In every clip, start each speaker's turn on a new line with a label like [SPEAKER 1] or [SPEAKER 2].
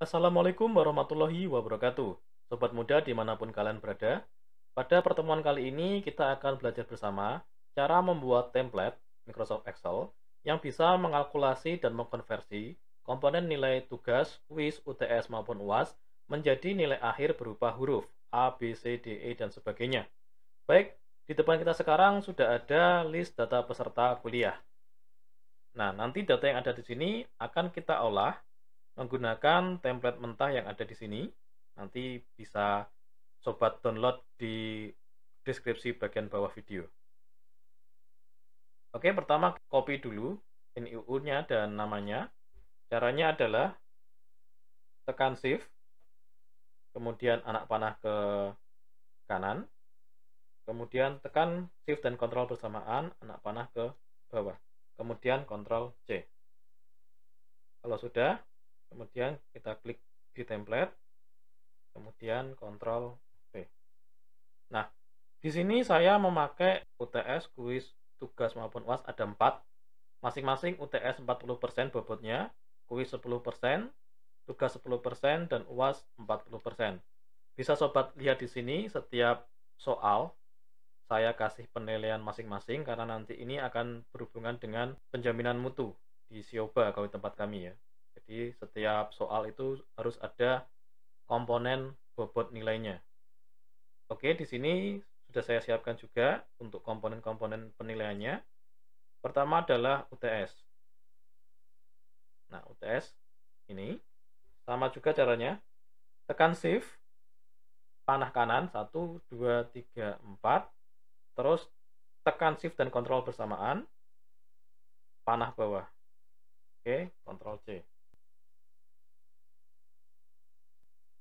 [SPEAKER 1] Assalamualaikum warahmatullahi wabarakatuh. Sobat muda dimanapun kalian berada, pada pertemuan kali ini kita akan belajar bersama cara membuat template Microsoft Excel yang bisa mengalkulasi dan mengkonversi komponen nilai tugas, kuis, UTS maupun UAS menjadi nilai akhir berupa huruf A, B, C, D, E, dan sebagainya. Baik, di depan kita sekarang sudah ada list data peserta kuliah. Nah, nanti data yang ada di sini akan kita olah menggunakan template mentah yang ada di sini. Nanti bisa sobat download di deskripsi bagian bawah video. Oke, pertama copy dulu NIU-nya dan namanya. Caranya adalah tekan shift, kemudian anak panah ke kanan, kemudian tekan shift dan kontrol bersamaan, anak panah ke bawah, kemudian kontrol C. Kalau sudah, kemudian kita klik di template kemudian kontrol V nah di sini saya memakai UTS kuis tugas maupun UAS ada 4 masing-masing UTS 40% bobotnya kuis 10% tugas 10% dan UAS 40% bisa sobat lihat di sini setiap soal saya kasih penilaian masing-masing karena nanti ini akan berhubungan dengan penjaminan mutu di Sioba kalau tempat kami ya jadi setiap soal itu harus ada komponen bobot nilainya. Oke, di sini sudah saya siapkan juga untuk komponen-komponen penilaiannya. Pertama adalah UTS. Nah, UTS ini sama juga caranya. Tekan shift, panah kanan, 1, 2, 3, 4. Terus tekan shift dan kontrol bersamaan, panah bawah. Oke, kontrol C.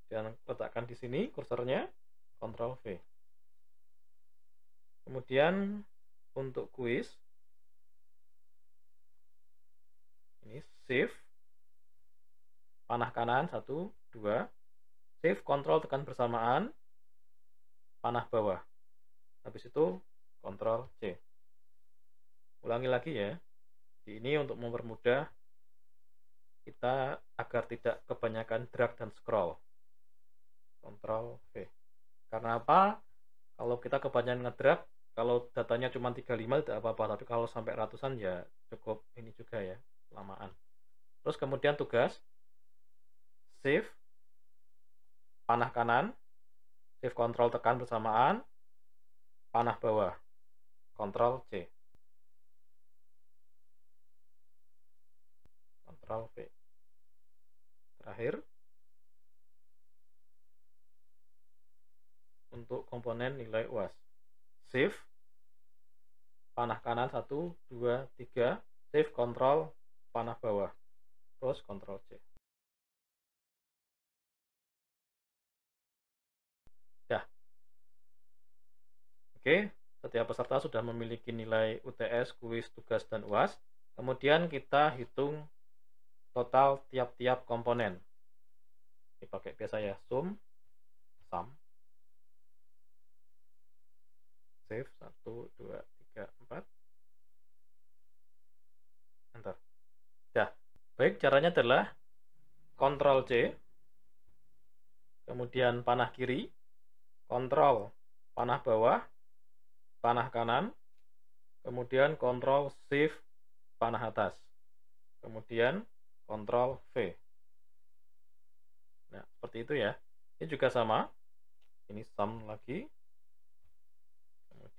[SPEAKER 1] dan letakkan di sini kursornya Ctrl V kemudian untuk kuis ini save panah kanan satu dua save kontrol tekan bersamaan panah bawah habis itu kontrol C ulangi lagi ya Jadi ini untuk mempermudah kita agar tidak kebanyakan drag dan scroll Ctrl V. Karena apa? Kalau kita kebanyakan ngedrag, kalau datanya cuma 35 tidak apa-apa, tapi kalau sampai ratusan ya cukup ini juga ya, lamaan. Terus kemudian tugas save panah kanan, save kontrol tekan bersamaan, panah bawah, kontrol C. Kontrol V. Terakhir, untuk komponen nilai UAS. Save, panah kanan 1, 2, 3, save, Control, panah bawah, terus Control C. Ya. Oke, setiap peserta sudah memiliki nilai UTS, kuis, tugas, dan UAS. Kemudian kita hitung total tiap-tiap komponen. Dipakai biasa ya, sum, sum. save 1 2 3 4 enter ya. baik caranya adalah Ctrl C kemudian panah kiri Ctrl panah bawah panah kanan kemudian Ctrl Shift panah atas kemudian Ctrl V nah seperti itu ya ini juga sama ini sum lagi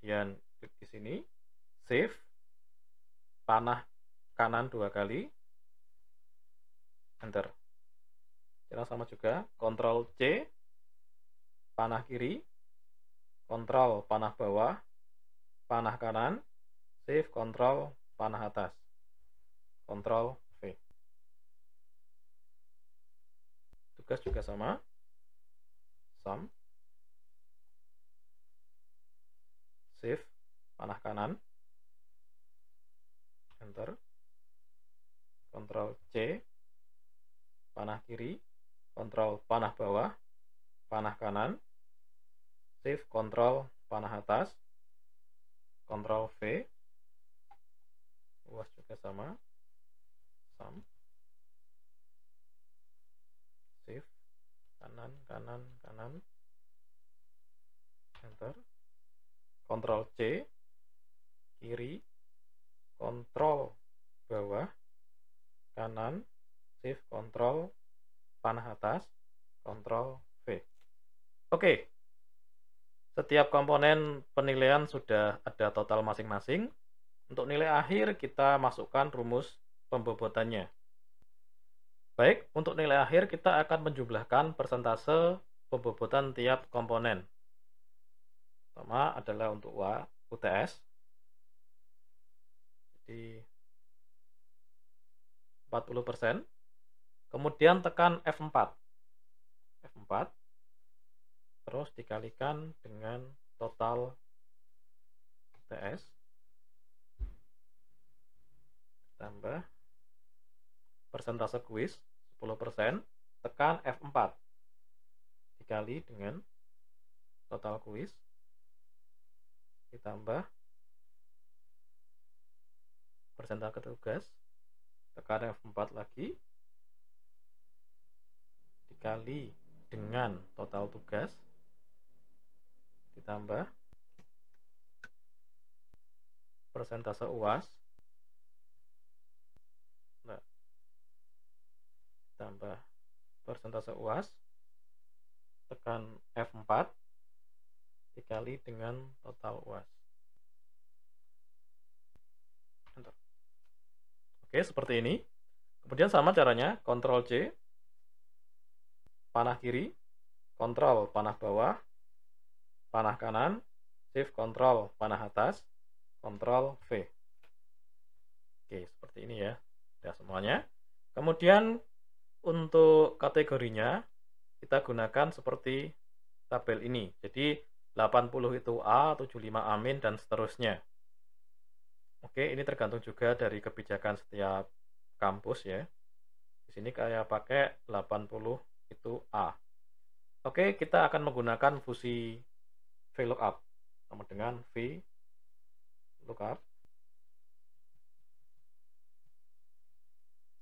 [SPEAKER 1] kemudian klik di sini save panah kanan dua kali enter kita sama juga Ctrl C panah kiri Ctrl panah bawah panah kanan save Ctrl panah atas Ctrl V tugas juga sama sum Save, panah kanan enter Ctrl C panah kiri Ctrl panah bawah panah kanan shift Ctrl panah atas Ctrl V luas juga sama sum shift kanan kanan kanan enter Ctrl C kiri Ctrl bawah kanan shift Ctrl panah atas Ctrl V oke setiap komponen penilaian sudah ada total masing-masing untuk nilai akhir kita masukkan rumus pembobotannya baik untuk nilai akhir kita akan menjumlahkan persentase pembobotan tiap komponen pertama adalah untuk UA, UTS. Jadi 40%. Kemudian tekan F4. F4. Terus dikalikan dengan total UTS. Tambah persentase kuis 10%, tekan F4. Dikali dengan total kuis ditambah persentase tugas tekan F4 lagi dikali dengan total tugas ditambah persentase UAS nah, ditambah persentase UAS tekan F4 dikali dengan total UAS. Oke, seperti ini. Kemudian sama caranya, Ctrl C, panah kiri, Ctrl panah bawah, panah kanan, Shift Ctrl panah atas, Ctrl V. Oke, seperti ini ya. Sudah semuanya. Kemudian untuk kategorinya, kita gunakan seperti tabel ini. Jadi 80 itu A, 75 amin, dan seterusnya. Oke, ini tergantung juga dari kebijakan setiap kampus ya. Di sini kayak pakai 80 itu A. Oke, kita akan menggunakan fungsi VLOOKUP sama dengan V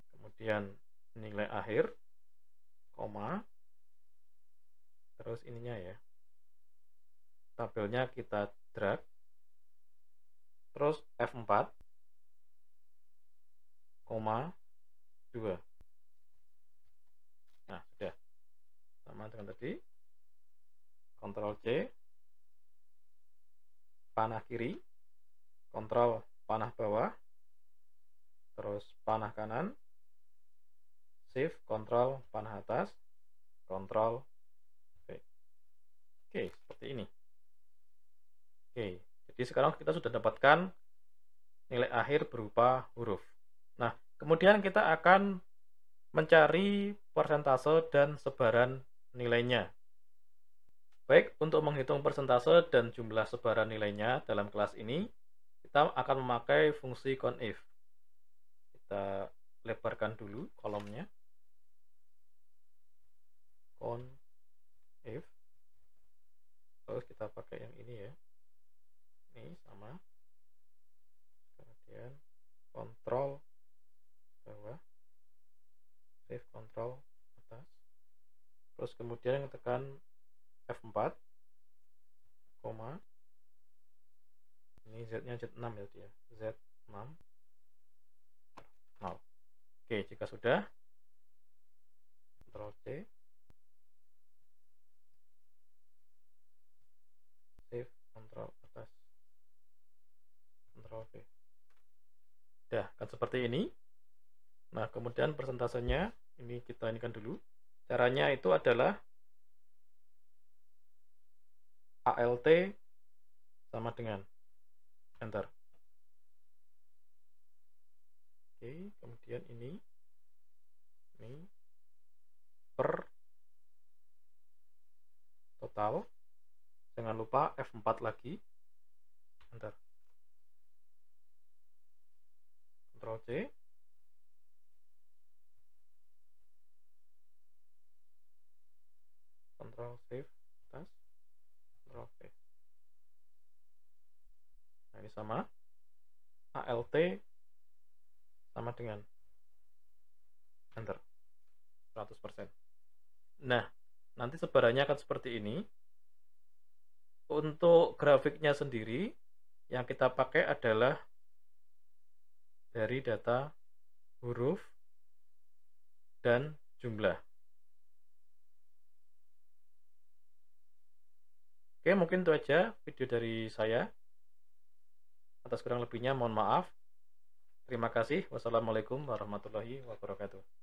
[SPEAKER 1] Kemudian nilai akhir, koma, terus ininya ya, tabelnya kita drag terus F4 koma 2 nah sudah sama dengan tadi Ctrl C panah kiri Ctrl panah bawah terus panah kanan shift Ctrl panah atas Ctrl V oke seperti ini Oke, jadi sekarang kita sudah dapatkan nilai akhir berupa huruf. Nah, kemudian kita akan mencari persentase dan sebaran nilainya. Baik, untuk menghitung persentase dan jumlah sebaran nilainya dalam kelas ini, kita akan memakai fungsi conif. Kita lebarkan dulu kolomnya. Conif. Terus kita pakai yang ini ya ini sama kemudian kontrol bawah shift kontrol atas terus kemudian tekan F4 koma ini Z nya Z6 ya dia Z6 0 oke jika sudah Ctrl C Save Ctrl Ctrl V. Dah, kan seperti ini. Nah, kemudian persentasenya ini kita inikan dulu. Caranya itu adalah ALT sama dengan enter. Oke, kemudian ini ini per total. Jangan lupa F4 lagi. Enter. Ctrl C Ctrl Save atas Ctrl nah ini sama ALT sama dengan Enter 100% nah nanti sebarannya akan seperti ini untuk grafiknya sendiri yang kita pakai adalah dari data huruf dan jumlah. Oke, mungkin itu aja video dari saya. Atas kurang lebihnya mohon maaf. Terima kasih. Wassalamualaikum warahmatullahi wabarakatuh.